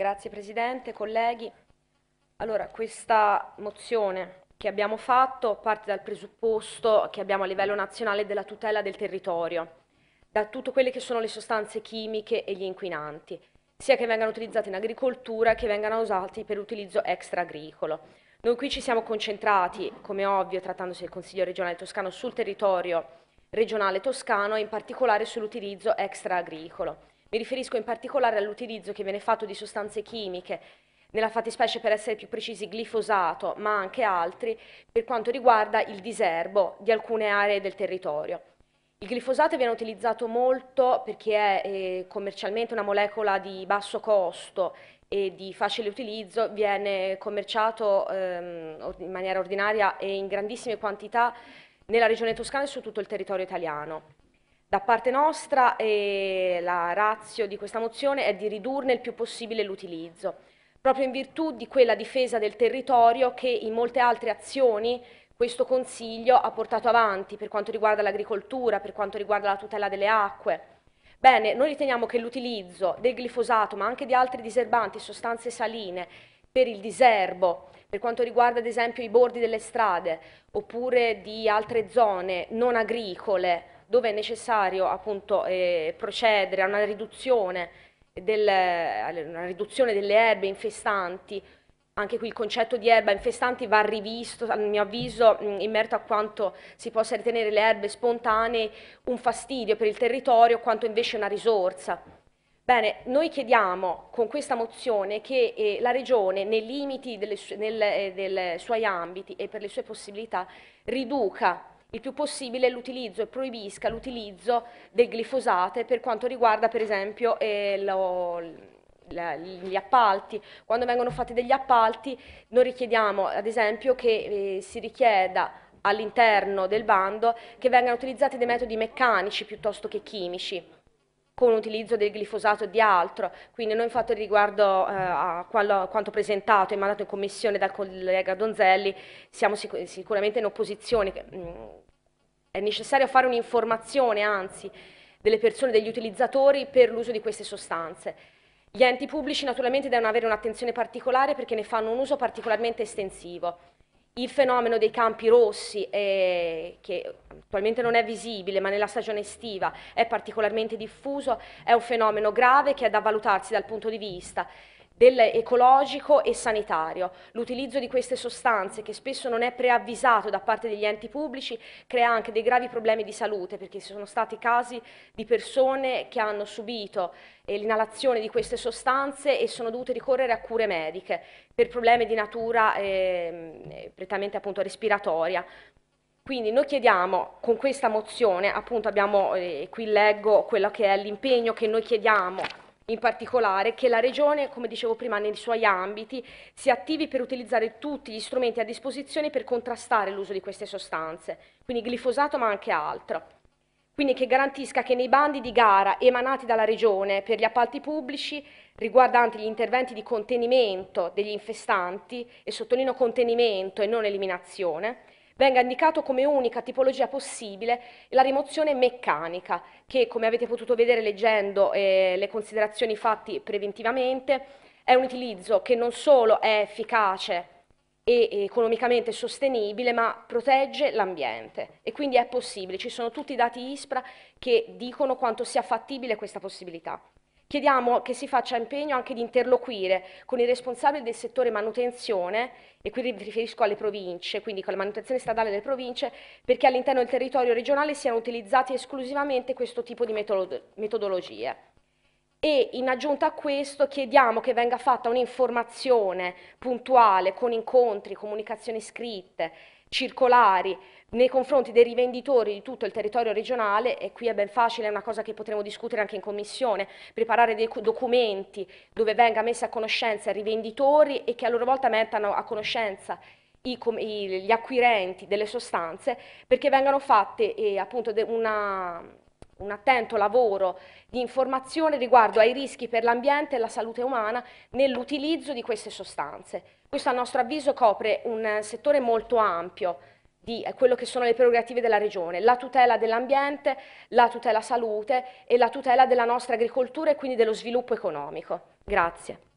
Grazie Presidente, colleghi. Allora, questa mozione che abbiamo fatto parte dal presupposto che abbiamo a livello nazionale della tutela del territorio, da tutte quelle che sono le sostanze chimiche e gli inquinanti, sia che vengano utilizzate in agricoltura che vengano usati per utilizzo extra-agricolo. Noi qui ci siamo concentrati, come ovvio, trattandosi del Consiglio regionale toscano, sul territorio regionale toscano e in particolare sull'utilizzo extra-agricolo. Mi riferisco in particolare all'utilizzo che viene fatto di sostanze chimiche, nella fattispecie per essere più precisi glifosato, ma anche altri, per quanto riguarda il diserbo di alcune aree del territorio. Il glifosato viene utilizzato molto perché è eh, commercialmente una molecola di basso costo e di facile utilizzo, viene commerciato ehm, in maniera ordinaria e in grandissime quantità nella regione toscana e su tutto il territorio italiano. Da parte nostra eh, la razio di questa mozione è di ridurne il più possibile l'utilizzo, proprio in virtù di quella difesa del territorio che in molte altre azioni questo Consiglio ha portato avanti per quanto riguarda l'agricoltura, per quanto riguarda la tutela delle acque. Bene, noi riteniamo che l'utilizzo del glifosato, ma anche di altri diserbanti, e sostanze saline, per il diserbo, per quanto riguarda ad esempio i bordi delle strade oppure di altre zone non agricole dove è necessario appunto eh, procedere a una riduzione, del, eh, una riduzione delle erbe infestanti, anche qui il concetto di erba infestanti va rivisto, a mio avviso, mm, in merito a quanto si possa ritenere le erbe spontanee un fastidio per il territorio, quanto invece una risorsa. Bene, noi chiediamo con questa mozione che eh, la Regione, nei limiti delle, nel, eh, dei suoi ambiti e per le sue possibilità, riduca il più possibile l'utilizzo e proibisca l'utilizzo del glifosate per quanto riguarda per esempio eh, lo, la, gli appalti. Quando vengono fatti degli appalti noi richiediamo ad esempio che eh, si richieda all'interno del bando che vengano utilizzati dei metodi meccanici piuttosto che chimici con utilizzo del glifosato e di altro. Quindi noi infatti riguardo eh, a quello, quanto presentato e mandato in commissione dal collega Donzelli siamo sic sicuramente in opposizione. Mm, è necessario fare un'informazione anzi delle persone, degli utilizzatori per l'uso di queste sostanze. Gli enti pubblici naturalmente devono avere un'attenzione particolare perché ne fanno un uso particolarmente estensivo il fenomeno dei campi rossi, eh, che attualmente non è visibile ma nella stagione estiva è particolarmente diffuso, è un fenomeno grave che è da valutarsi dal punto di vista dell'ecologico e sanitario. L'utilizzo di queste sostanze, che spesso non è preavvisato da parte degli enti pubblici, crea anche dei gravi problemi di salute, perché ci sono stati casi di persone che hanno subito eh, l'inalazione di queste sostanze e sono dovute ricorrere a cure mediche per problemi di natura ehm, eh, prettamente appunto respiratoria. Quindi noi chiediamo con questa mozione, appunto abbiamo, eh, qui leggo quello che è l'impegno che noi chiediamo in particolare che la Regione, come dicevo prima, nei suoi ambiti si attivi per utilizzare tutti gli strumenti a disposizione per contrastare l'uso di queste sostanze, quindi glifosato ma anche altro. Quindi che garantisca che nei bandi di gara emanati dalla Regione per gli appalti pubblici riguardanti gli interventi di contenimento degli infestanti, e sottolineo contenimento e non eliminazione, venga indicato come unica tipologia possibile la rimozione meccanica, che come avete potuto vedere leggendo eh, le considerazioni fatte preventivamente, è un utilizzo che non solo è efficace e economicamente sostenibile, ma protegge l'ambiente e quindi è possibile. Ci sono tutti i dati ISPRA che dicono quanto sia fattibile questa possibilità. Chiediamo che si faccia impegno anche di interloquire con i responsabili del settore manutenzione, e qui mi riferisco alle province, quindi con la manutenzione stradale delle province, perché all'interno del territorio regionale siano utilizzati esclusivamente questo tipo di metodologie. E in aggiunta a questo chiediamo che venga fatta un'informazione puntuale con incontri, comunicazioni scritte, circolari, nei confronti dei rivenditori di tutto il territorio regionale, e qui è ben facile, è una cosa che potremo discutere anche in commissione, preparare dei documenti dove venga messa a conoscenza i rivenditori e che a loro volta mettano a conoscenza i, i, gli acquirenti delle sostanze, perché vengano fatte eh, appunto una, un attento lavoro di informazione riguardo ai rischi per l'ambiente e la salute umana nell'utilizzo di queste sostanze. Questo a nostro avviso copre un settore molto ampio, di eh, quello che sono le prerogative della regione, la tutela dell'ambiente, la tutela salute e la tutela della nostra agricoltura e quindi dello sviluppo economico. Grazie.